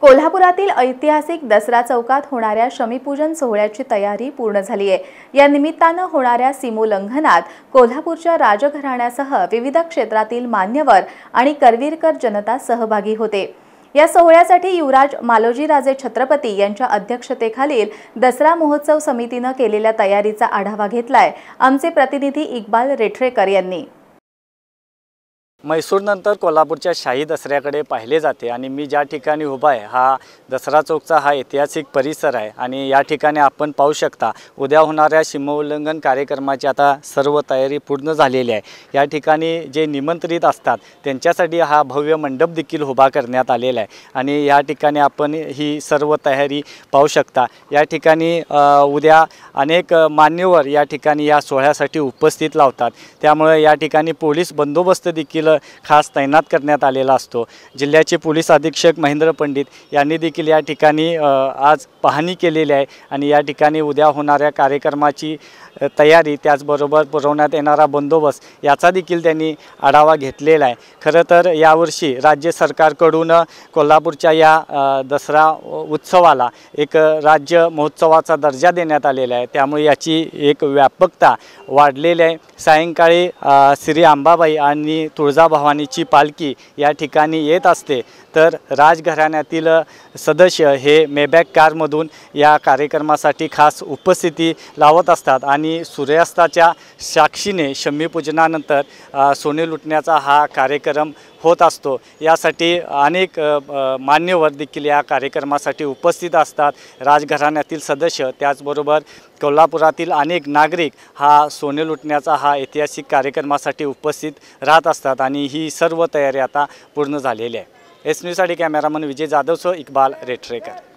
कोल्हापुरातील ऐतिहासिक दसरा चौकात होणाऱ्या शमीपूजन सोहळ्याची तयारी पूर्ण झाली आहे या निमित्तानं होणाऱ्या सीमोल्लंघनात कोल्हापूरच्या राजघराण्यासह विविध क्षेत्रातील मान्यवर आणि करवीरकर जनता सहभागी होते या सोहळ्यासाठी युवराज मालोजीराजे छत्रपती यांच्या अध्यक्षतेखालील दसरा महोत्सव समितीनं केलेल्या तयारीचा आढावा घेतलाय आमचे प्रतिनिधी इक्बाल रेठरेकर यांनी मैसूरनंतर कोल्हापूरच्या शाही दसऱ्याकडे पाहिले जाते आणि मी ज्या ठिकाणी उभा आहे हा दसरा चौकचा हा ऐतिहासिक परिसर आहे आणि या ठिकाणी आपण पाहू शकता उद्या होणाऱ्या सीमोल्लंघन कार्यक्रमाची आता सर्व तयारी पूर्ण झालेली आहे या ठिकाणी जे निमंत्रित असतात त्यांच्यासाठी हा भव्य मंडप देखील उभा करण्यात आलेला आहे आणि या ठिकाणी आपण ही सर्व तयारी पाहू शकता या ठिकाणी उद्या अनेक मान्यवर या ठिकाणी या सोहळ्यासाठी उपस्थित लावतात त्यामुळे या ठिकाणी पोलीस बंदोबस्त देखील खास तैनात करण्यात आलेला असतो जिल्ह्याचे पोलीस अधीक्षक महेंद्र पंडित यांनी देखील या ठिकाणी आज पाहणी केलेली आहे आणि या ठिकाणी उद्या होणाऱ्या कार्यक्रमाची तयारी त्याचबरोबर पुरवण्यात येणारा बंदोबस्त याचा देखील त्यांनी आढावा घेतलेला आहे खरं तर यावर्षी राज्य सरकारकडून कोल्हापूरच्या या दसरा उत्सवाला एक राज्य महोत्सवाचा दर्जा देण्यात आलेला आहे त्यामुळे याची एक व्यापकता वाढलेली आहे सायंकाळी श्री अंबाबाई आणि तुळजाभवानीची पालखी या ठिकाणी येत असते तर राजघराण्यातील सदस्य हे मेबॅक कारमधून या कार्यक्रमासाठी खास उपस्थिती लावत असतात आणि सूर्यास्ताच्या साक्षीने शमीपूजनानंतर सोने लुटण्याचा हा कार्यक्रम होत असतो यासाठी अनेक मान्यवर देखील या कार्यक्रमासाठी उपस्थित असतात राजघराण्यातील सदस्य त्याचबरोबर कोल्हापुरातील अनेक नागरिक हा सोने लुटण्याचा हा ऐतिहासिक कार्यक्रमासाठी उपस्थित राहत असतात आणि ही सर्व तयारी आता पूर्ण झालेली आहे एस न्यूजसाठी कॅमेरामन विजय जाधवसह इकबाल रेठरेकर